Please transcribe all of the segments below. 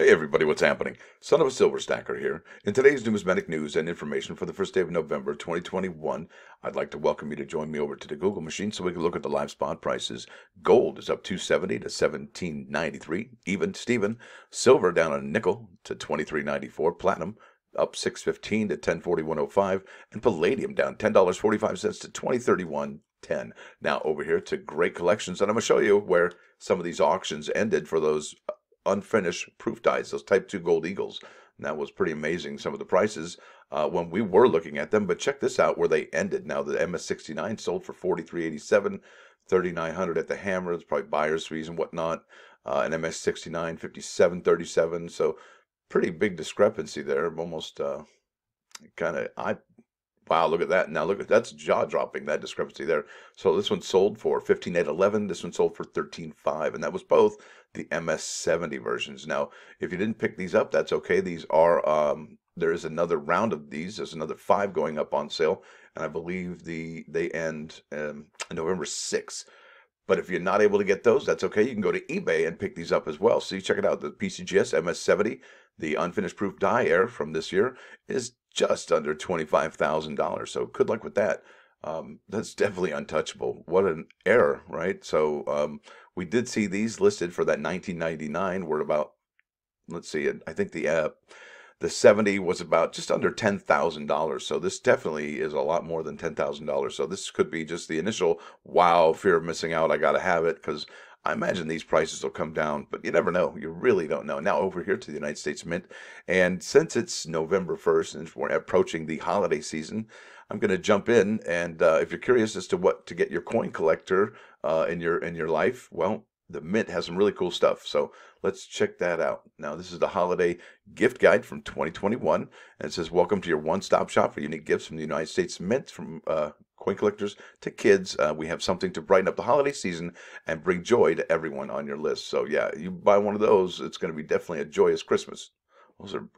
Hey everybody, what's happening? Son of a Silver Stacker here. In today's numismatic news and information for the first day of November 2021, I'd like to welcome you to join me over to the Google machine so we can look at the live spot prices. Gold is up 270 to 1793, even Steven. Silver down a nickel to 2394, platinum up 615 to 104105 and palladium down $10.45 to 2031.10. Now over here to great collections and I'm going to show you where some of these auctions ended for those uh, unfinished proof dies, those type 2 gold eagles. And that was pretty amazing, some of the prices uh, when we were looking at them. But check this out where they ended. Now, the MS69 sold for 4387 3900 at the hammer. It's probably buyer's fees and whatnot. Uh, an MS69, 5737. So pretty big discrepancy there. Almost uh, kind of, I wow, look at that. Now look at that's jaw dropping that discrepancy there. So this one sold for 15811. This one sold for 135, and that was both the MS70 versions. Now, if you didn't pick these up, that's okay. These are, um, there is another round of these. There's another five going up on sale, and I believe the they end um, November 6th. But if you're not able to get those, that's okay. You can go to eBay and pick these up as well. See, check it out. The PCGS MS70, the unfinished proof die air from this year, is just under $25,000. So good luck with that. Um, that's definitely untouchable. What an error, right? So um, we did see these listed for that 1999 were about, let's see, I think the uh, the 70 was about just under $10,000. So this definitely is a lot more than $10,000. So this could be just the initial wow fear of missing out. I got to have it because I imagine these prices will come down, but you never know. You really don't know. Now over here to the United States Mint, and since it's November 1st and we're approaching the holiday season, I'm going to jump in. And uh, if you're curious as to what to get your coin collector uh, in your in your life, well, the Mint has some really cool stuff. So let's check that out. Now, this is the holiday gift guide from 2021, and it says, "Welcome to your one-stop shop for unique gifts from the United States Mint, from uh, coin collectors to kids. Uh, we have something to brighten up the holiday season and bring joy to everyone on your list." So yeah, you buy one of those, it's going to be definitely a joyous Christmas. Those are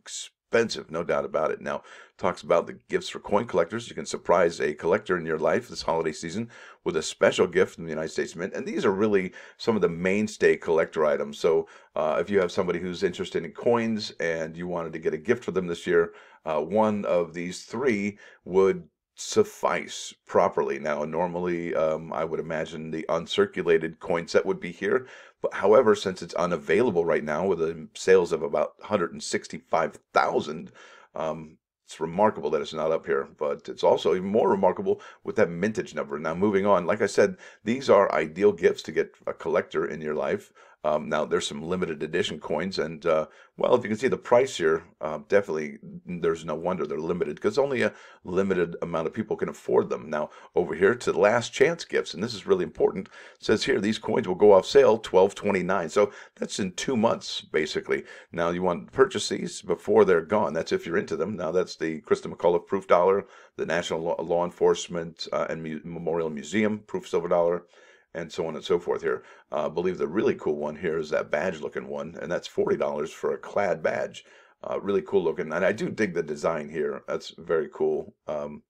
expensive, no doubt about it. Now, talks about the gifts for coin collectors. You can surprise a collector in your life this holiday season with a special gift from the United States Mint. And these are really some of the mainstay collector items. So, uh, if you have somebody who's interested in coins and you wanted to get a gift for them this year, uh, one of these three would suffice properly. Now, normally, um, I would imagine the uncirculated coin set would be here. But however, since it's unavailable right now with a sales of about 165,000, um, it's remarkable that it's not up here, but it's also even more remarkable with that mintage number. Now, moving on, like I said, these are ideal gifts to get a collector in your life. Um, now there's some limited edition coins, and uh, well, if you can see the price here, uh, definitely there's no wonder they're limited because only a limited amount of people can afford them. Now over here to last chance gifts, and this is really important. says here these coins will go off sale 12.29, so that's in two months basically. Now you want to purchase these before they're gone. That's if you're into them. Now that's the Krista McCullough proof dollar, the National Law, Enforcement uh, and Mu Memorial Museum proof silver dollar and so on and so forth here. Uh, I believe the really cool one here is that badge looking one, and that's $40 for a clad badge. Uh, really cool looking, and I do dig the design here. That's very cool. Um,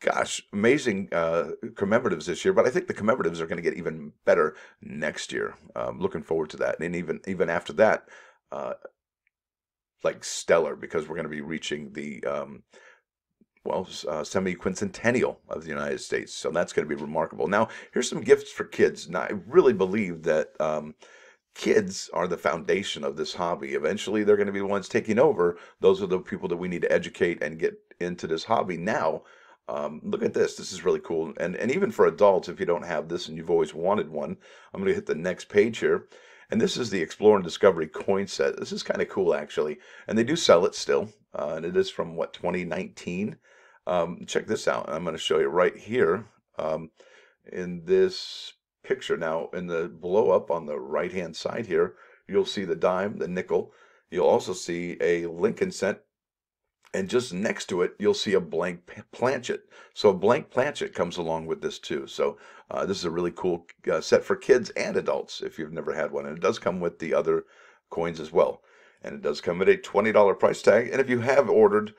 gosh, amazing uh, commemoratives this year, but I think the commemoratives are going to get even better next year. Um, looking forward to that, and even even after that, uh, like stellar because we're going to be reaching the um, well, uh, semi-quincentennial of the United States. So that's going to be remarkable. Now, here's some gifts for kids. Now, I really believe that um, kids are the foundation of this hobby. Eventually, they're going to be the ones taking over. Those are the people that we need to educate and get into this hobby now. Um, look at this. This is really cool. And, and even for adults, if you don't have this and you've always wanted one, I'm going to hit the next page here. And this is the Explore and Discovery coin set. This is kind of cool, actually. And they do sell it still. Uh, and it is from, what, 2019? Um, check this out. I'm going to show you right here um, in this picture. Now, in the blow up on the right hand side here, you'll see the dime, the nickel. You'll also see a Lincoln cent. And just next to it, you'll see a blank planchet. So a blank planchet comes along with this too. So uh, this is a really cool uh, set for kids and adults if you've never had one. And it does come with the other coins as well. And it does come at a $20 price tag. And if you have ordered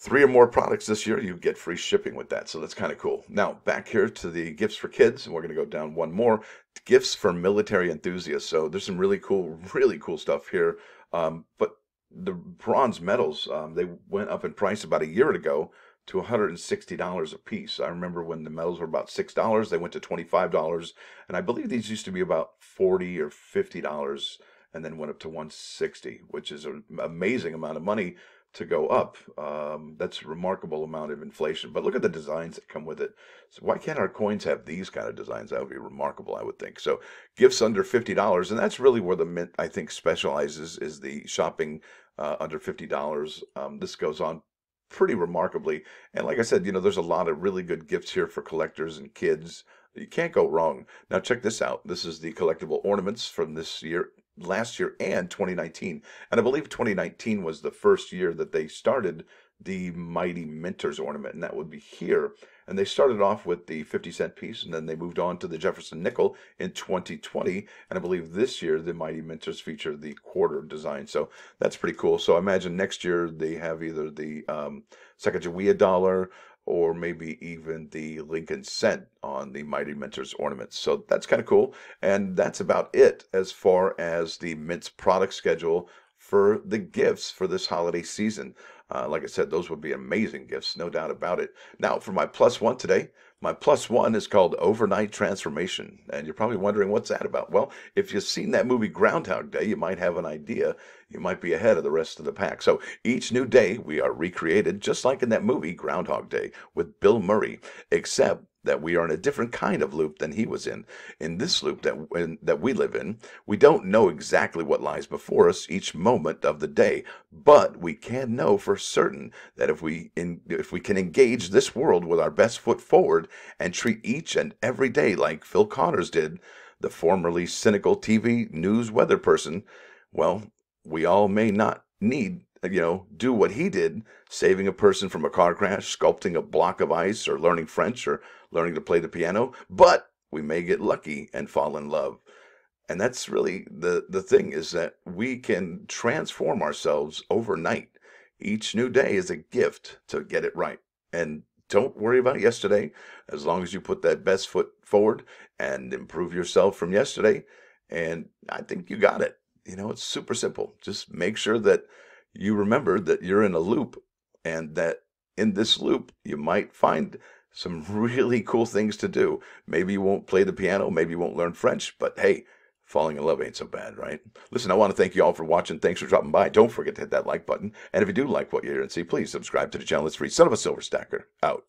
three or more products this year, you get free shipping with that. So that's kind of cool. Now, back here to the gifts for kids, and we're going to go down one more gifts for military enthusiasts. So there's some really cool, really cool stuff here. Um, but the bronze medals, um, they went up in price about a year ago to $160 a piece. I remember when the medals were about $6, they went to $25. And I believe these used to be about 40 or $50 and then went up to 160 which is an amazing amount of money to go up. Um, that's a remarkable amount of inflation. But look at the designs that come with it. So why can't our coins have these kind of designs? That would be remarkable, I would think. So gifts under fifty dollars, and that's really where the mint I think specializes is the shopping uh, under fifty dollars. Um, this goes on pretty remarkably, and like I said, you know, there's a lot of really good gifts here for collectors and kids. You can't go wrong. Now check this out. This is the collectible ornaments from this year last year and 2019. And I believe 2019 was the first year that they started the Mighty Mentors ornament, and that would be here. And they started off with the 50 cent piece, and then they moved on to the Jefferson nickel in 2020. And I believe this year the Mighty Mentors feature the quarter design. So that's pretty cool. So I imagine next year they have either the um, Sacagawea dollar, or maybe even the Lincoln cent on the Mighty Mentors ornaments. So that's kind of cool. And that's about it as far as the Mint's product schedule for the gifts for this holiday season. Uh, like I said, those would be amazing gifts, no doubt about it. Now, for my plus one today, my plus one is called Overnight Transformation. And you're probably wondering what's that about? Well, if you've seen that movie Groundhog Day, you might have an idea. You might be ahead of the rest of the pack. So each new day, we are recreated just like in that movie Groundhog Day with Bill Murray, except that we are in a different kind of loop than he was in. In this loop that in, that we live in, we don't know exactly what lies before us each moment of the day, but we can know for certain that if we in, if we can engage this world with our best foot forward and treat each and every day like Phil Connors did, the formerly cynical TV news weather person, well, we all may not need you know, do what he did, saving a person from a car crash, sculpting a block of ice, or learning French, or learning to play the piano. But we may get lucky and fall in love. And that's really the, the thing is that we can transform ourselves overnight. Each new day is a gift to get it right. And don't worry about yesterday. As long as you put that best foot forward and improve yourself from yesterday, and I think you got it. You know, it's super simple. Just make sure that you remember that you're in a loop and that in this loop you might find some really cool things to do. Maybe you won't play the piano, maybe you won't learn French, but hey, falling in love ain't so bad, right? Listen, I want to thank you all for watching. Thanks for dropping by. Don't forget to hit that like button. And if you do like what you are and see, please subscribe to the channel. It's free. Son of a Silver Stacker out.